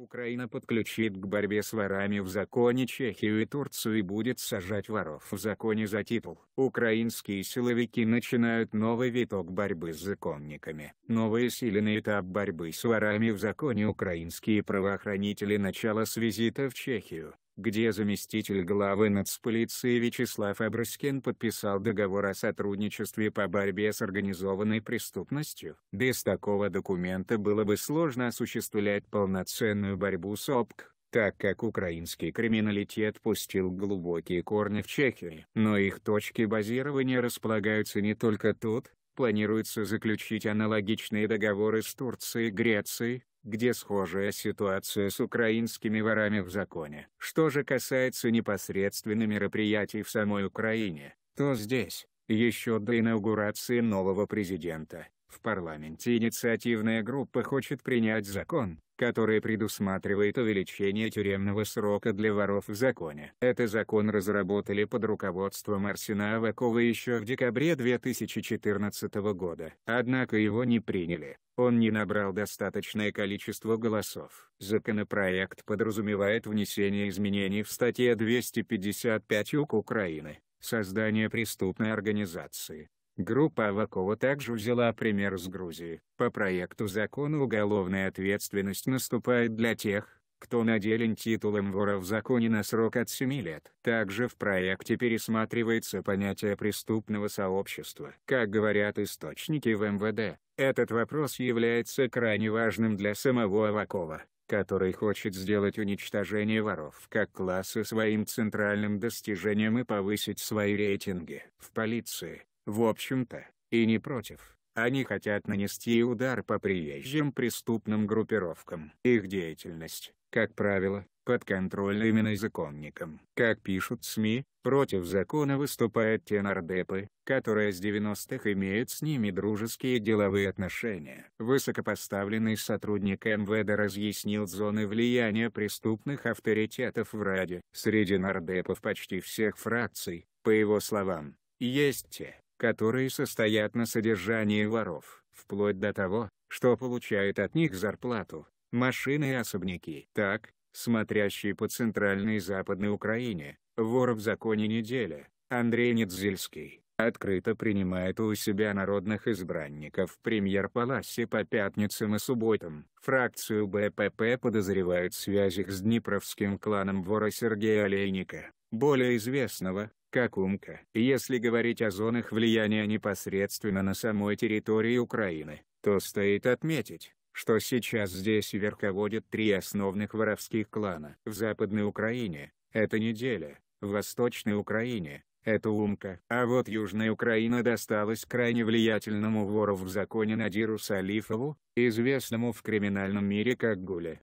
Украина подключит к борьбе с ворами в законе Чехию и Турцию и будет сажать воров в законе за титул. Украинские силовики начинают новый виток борьбы с законниками. Новый сильный этап борьбы с ворами в законе украинские правоохранители начала с визита в Чехию где заместитель главы нацполиции Вячеслав Абрыскин подписал договор о сотрудничестве по борьбе с организованной преступностью. Без такого документа было бы сложно осуществлять полноценную борьбу с ОПК, так как украинский криминалитет пустил глубокие корни в Чехии. Но их точки базирования располагаются не только тут, планируется заключить аналогичные договоры с Турцией, Грецией, где схожая ситуация с украинскими ворами в законе. Что же касается непосредственно мероприятий в самой Украине, то здесь, еще до инаугурации нового президента, в парламенте инициативная группа хочет принять закон, который предусматривает увеличение тюремного срока для воров в законе. Этот закон разработали под руководством Арсена Авакова еще в декабре 2014 года. Однако его не приняли. Он не набрал достаточное количество голосов. Законопроект подразумевает внесение изменений в статье 255 УК Украины, создание преступной организации. Группа Авакова также взяла пример с Грузии. По проекту закона уголовная ответственность наступает для тех, кто наделен титулом вора в законе на срок от 7 лет. Также в проекте пересматривается понятие преступного сообщества. Как говорят источники в МВД, этот вопрос является крайне важным для самого Авакова который хочет сделать уничтожение воров как класса своим центральным достижением и повысить свои рейтинги в полиции, в общем-то, и не против. Они хотят нанести удар по приезжим преступным группировкам. Их деятельность как правило, подконтрольными законникам. Как пишут СМИ, против закона выступают те нардепы, которые с 90-х имеют с ними дружеские деловые отношения. Высокопоставленный сотрудник МВД разъяснил зоны влияния преступных авторитетов в Раде. Среди нардепов почти всех фракций, по его словам, есть те, которые состоят на содержании воров, вплоть до того, что получают от них зарплату, машины и особняки. Так, смотрящий по центральной и западной Украине, вор в законе неделя, Андрей Недзельский, открыто принимает у себя народных избранников в премьер-паласе по пятницам и субботам. Фракцию БПП подозревают в связях с днепровским кланом вора Сергея Олейника, более известного, как Умка. Если говорить о зонах влияния непосредственно на самой территории Украины, то стоит отметить, что сейчас здесь верховодят три основных воровских клана. В Западной Украине – это неделя, в Восточной Украине – это Умка. А вот Южная Украина досталась крайне влиятельному вору в законе Надиру Салифову, известному в криминальном мире как Гуля.